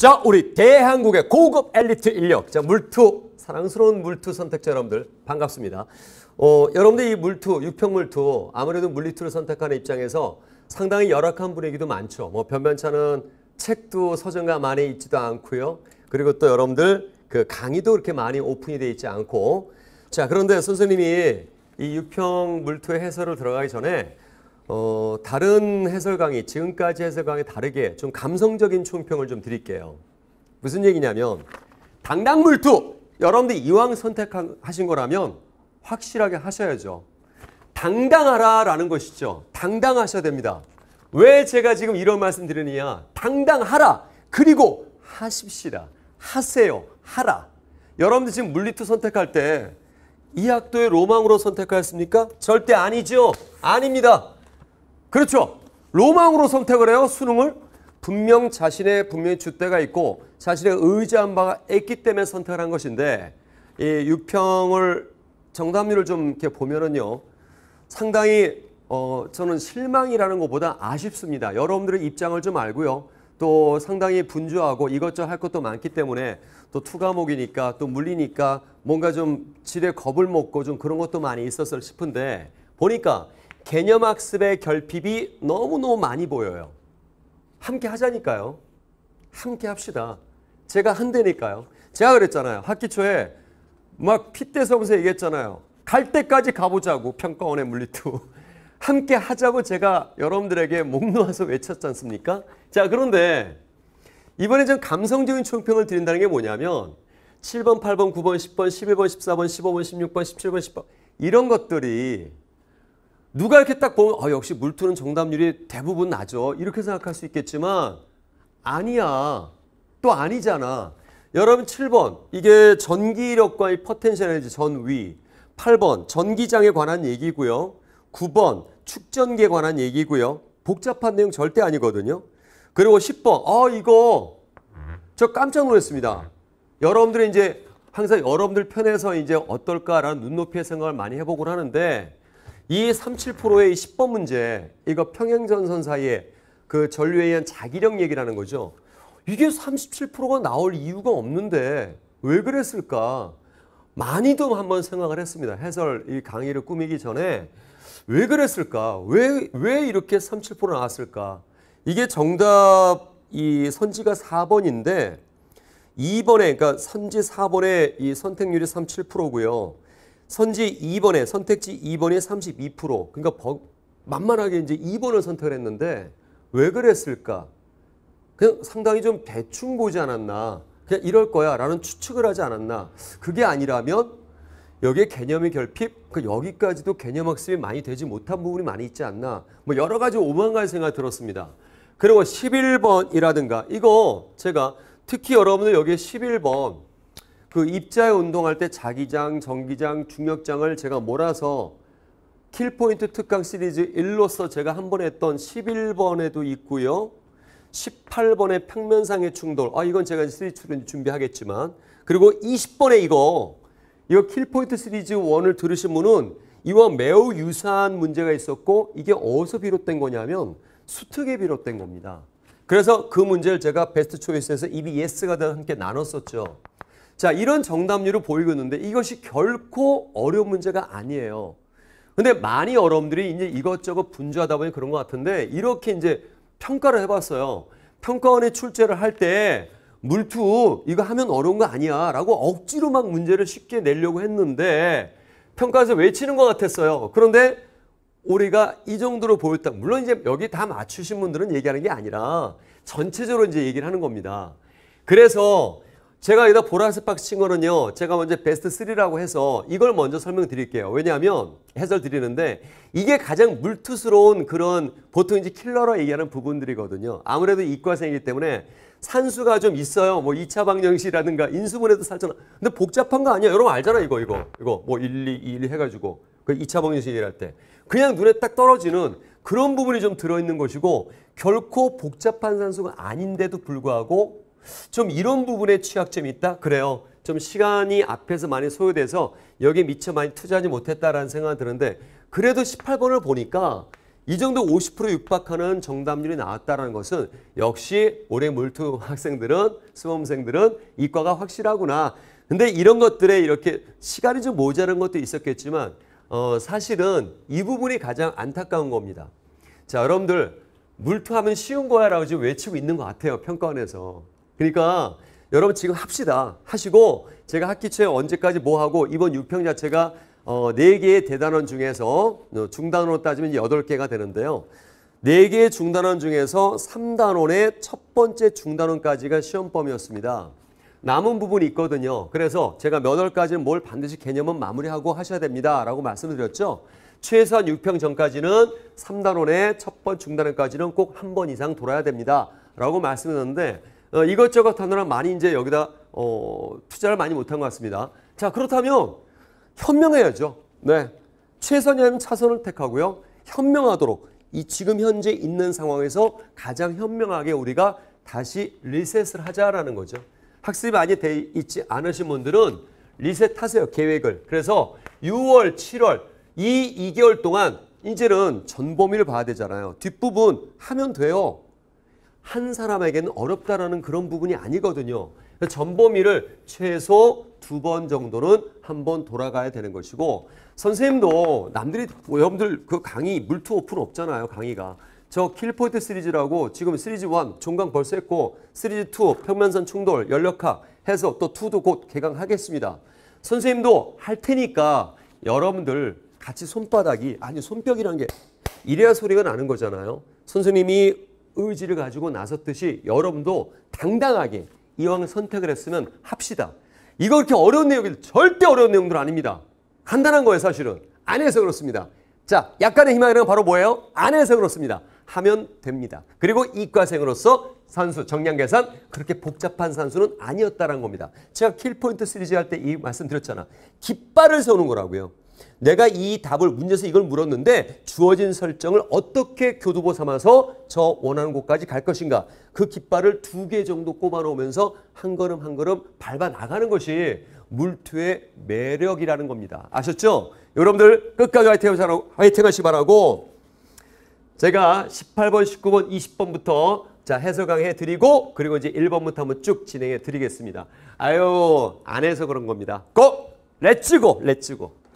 자, 우리 대한국의 고급 엘리트 인력. 자, 물투. 사랑스러운 물투 선택자 여러분들, 반갑습니다. 어, 여러분들 이 물투, 육평 물투, 아무래도 물리투를 선택하는 입장에서 상당히 열악한 분위기도 많죠. 뭐, 변변찮은 책도 서점가 많이 있지도 않고요. 그리고 또 여러분들 그 강의도 그렇게 많이 오픈이 돼 있지 않고. 자, 그런데 선생님이 이 육평 물투의 해설을 들어가기 전에 어, 다른 해설 강의, 지금까지 해설 강의 다르게 좀 감성적인 총평을 좀 드릴게요. 무슨 얘기냐면, 당당 물투! 여러분들 이왕 선택하신 거라면 확실하게 하셔야죠. 당당하라 라는 것이죠. 당당하셔야 됩니다. 왜 제가 지금 이런 말씀 드리느냐. 당당하라. 그리고 하십시다. 하세요. 하라. 여러분들 지금 물리투 선택할 때 이 학도의 로망으로 선택하였습니까? 절대 아니죠. 아닙니다. 그렇죠. 로망으로 선택을 해요. 수능을 분명 자신의 분명히 주대가 있고 자신의 의지한 바가 있기 때문에 선택을 한 것인데 이 유평을 정답률을 좀 이렇게 보면은요 상당히 어 저는 실망이라는 것보다 아쉽습니다. 여러분들의 입장을 좀 알고요. 또 상당히 분주하고 이것저것 할 것도 많기 때문에 또 투과목이니까 또 물리니까 뭔가 좀 지레 겁을 먹고 좀 그런 것도 많이 있었을 싶은데 보니까 개념 학습의 결핍이 너무너무 많이 보여요. 함께 하자니까요. 함께 합시다. 제가 한대니까요. 제가 그랬잖아요. 학기 초에 막핏대서면 얘기했잖아요. 갈 때까지 가보자고 평가원의 물리투. 함께 하자고 제가 여러분들에게 목 놓아서 외쳤지 않습니까? 자 그런데 이번에 좀 감성적인 총평을 드린다는 게 뭐냐면 7번, 8번, 9번, 10번, 11번, 14번, 15번, 16번, 17번, 18번 이런 것들이 누가 이렇게 딱 보면 어, 역시 물투는 정답률이 대부분 나죠. 이렇게 생각할 수 있겠지만 아니야. 또 아니잖아. 여러분 7번 이게 전기력과 의 퍼텐셜 에너지 전위 8번 전기장에 관한 얘기고요. 9번 축전기에 관한 얘기고요. 복잡한 내용 절대 아니거든요. 그리고 10번 어 아, 이거 저 깜짝 놀랐습니다. 여러분들이 이제 항상 여러분들 편에서 이제 어떨까라는 눈높이의 생각을 많이 해보곤 하는데 이 37%의 10번 문제 이거 평행전선 사이에 그 전류에 의한 자기력 얘기라는 거죠. 이게 37%가 나올 이유가 없는데 왜 그랬을까? 많이도 한번 생각을 했습니다. 해설 이 강의를 꾸미기 전에 왜 그랬을까? 왜, 왜 이렇게 37% 나왔을까? 이게 정답 이 선지가 4번인데 2번에 그러니까 선지 4번에 이 선택률이 37%고요. 선지 2번에 선택지 2번에 32% 그러니까 버, 만만하게 이제 2번을 선택을 했는데 왜 그랬을까? 그냥 상당히 좀 대충 보지 않았나? 그냥 이럴 거야 라는 추측을 하지 않았나? 그게 아니라면 여기에 개념의 결핍, 그 여기까지도 개념 학습이 많이 되지 못한 부분이 많이 있지 않나? 뭐 여러 가지 오만가의 생각이 들었습니다. 그리고 11번이라든가 이거 제가 특히 여러분들 여기에 11번 그 입자에 운동할 때 자기장, 정기장, 중력장을 제가 몰아서 킬포인트 특강 시리즈 1로서 제가 한 번 했던 11번에도 있고요. 18번의 평면상의 충돌. 아 이건 제가 시리즈로 준비하겠지만 그리고 20번에 이거 이거 킬포인트 시리즈 1을 들으신 분은 이와 매우 유사한 문제가 있었고 이게 어디서 비롯된 거냐면 수특에 비롯된 겁니다. 그래서 그 문제를 제가 베스트 초이스에서 이미 예스가 함께 나눴었죠. 자, 이런 정답률을 보이고 있는데 이것이 결코 어려운 문제가 아니에요. 근데 많이 어려움들이 이제 이것저것 분주하다 보니 그런 것 같은데 이렇게 이제 평가를 해봤어요. 평가원에 출제를 할 때 물투 이거 하면 어려운 거 아니야 라고 억지로 막 문제를 쉽게 내려고 했는데 평가에서 외치는 것 같았어요. 그런데 우리가 이 정도로 보였다. 물론 이제 여기 다 맞추신 분들은 얘기하는 게 아니라 전체적으로 이제 얘기를 하는 겁니다. 그래서 제가 여기다 보라색 박친 거는요. 제가 먼저 베스트 3라고 해서 이걸 먼저 설명드릴게요. 왜냐하면 해설 드리는데 이게 가장 물투스러운 그런 보통 이제 킬러로 얘기하는 부분들이거든요. 아무래도 이과생이기 때문에 산수가 좀 있어요. 뭐 2차 방정식이라든가 인수분해도 살짝 근데 복잡한 거 아니야. 여러분 알잖아 이거 이거. 이거 뭐 1, 2, 2, 1 해가지고 그 2차 방정식이랄 때 그냥 눈에 딱 떨어지는 그런 부분이 좀 들어있는 것이고 결코 복잡한 산수가 아닌데도 불구하고 좀 이런 부분에 취약점이 있다? 그래요. 좀 시간이 앞에서 많이 소요돼서 여기에 미처 많이 투자하지 못했다라는 생각이 드는데 그래도 18번을 보니까 이 정도 50% 육박하는 정답률이 나왔다는 것은 역시 올해 물투 학생들은 수험생들은 이과가 확실하구나. 근데 이런 것들에 이렇게 시간이 좀 모자란 것도 있었겠지만 어, 사실은 이 부분이 가장 안타까운 겁니다. 자 여러분들 물투하면 쉬운 거야 라고 지금 외치고 있는 것 같아요. 평가원에서. 그러니까 여러분 지금 합시다 하시고 제가 학기초에 언제까지 뭐 하고 이번 6평 자체가 어, 4개의 대단원 중에서 어, 중단원으로 따지면 여덟 개가 되는데요. 네개의 중단원 중에서 3단원의 첫 번째 중단원까지가 시험 범위였습니다. 남은 부분이 있거든요. 그래서 제가 몇 월까지는 뭘 반드시 개념은 마무리하고 하셔야 됩니다. 라고 말씀 드렸죠. 최소한 6평 전까지는 3단원의 첫 번 중단원까지는 꼭 한 번 이상 돌아야 됩니다. 라고 말씀드렸는데 어, 이것저것 하느라 많이 이제 여기다 어, 투자를 많이 못한 것 같습니다. 자 그렇다면 현명해야죠. 네, 최선이 아니면 차선을 택하고요. 현명하도록 이 지금 현재 있는 상황에서 가장 현명하게 우리가 다시 리셋을 하자라는 거죠. 학습이 많이 돼 있지 않으신 분들은 리셋하세요. 계획을. 그래서 6월, 7월 이 2개월 동안 이제는 전 범위를 봐야 되잖아요. 뒷부분 하면 돼요. 한 사람에게는 어렵다라는 그런 부분이 아니거든요. 전범위를 최소 두 번 정도는 한 번 돌아가야 되는 것이고 선생님도 남들이 여러분들 그 강의 물투 오픈 없잖아요. 강의가. 저 킬포인트 시리즈라고 지금 시리즈 1 종강 벌써 했고 시리즈 2 평면선 충돌 연력학 해서 또 2도 곧 개강하겠습니다. 선생님도 할 테니까 여러분들 같이 손바닥이 아니 손뼉이라는 게 이래야 소리가 나는 거잖아요. 선생님이 의지를 가지고 나섰듯이 여러분도 당당하게 이왕 선택을 했으면 합시다. 이거 그렇게 어려운 내용이 절대 어려운 내용들 아닙니다. 간단한 거예요, 사실은. 안 해서 그렇습니다. 자, 약간의 희망이란 바로 뭐예요? 안 해서 그렇습니다. 하면 됩니다. 그리고 이과생으로서 산수, 정량 계산, 그렇게 복잡한 산수는 아니었다라는 겁니다. 제가 킬포인트 시리즈 할 때 이 말씀 드렸잖아. 깃발을 세우는 거라고요. 내가 이 답을 문제에서 이걸 물었는데 주어진 설정을 어떻게 교두보 삼아서 저 원하는 곳까지 갈 것인가. 그 깃발을 두 개 정도 꼽아 놓으면서 한 걸음 한 걸음 밟아 나가는 것이 물투의 매력이라는 겁니다. 아셨죠? 여러분들 끝까지 화이팅, 화이팅 하시기 바라고 제가 18번, 19번, 20번부터 자, 해설강 해드리고, 그리고 이제 1번부터 한번 쭉 진행해 드리겠습니다. 아유, 안 해서 그런 겁니다. 고! 렛츠고! 렛츠고!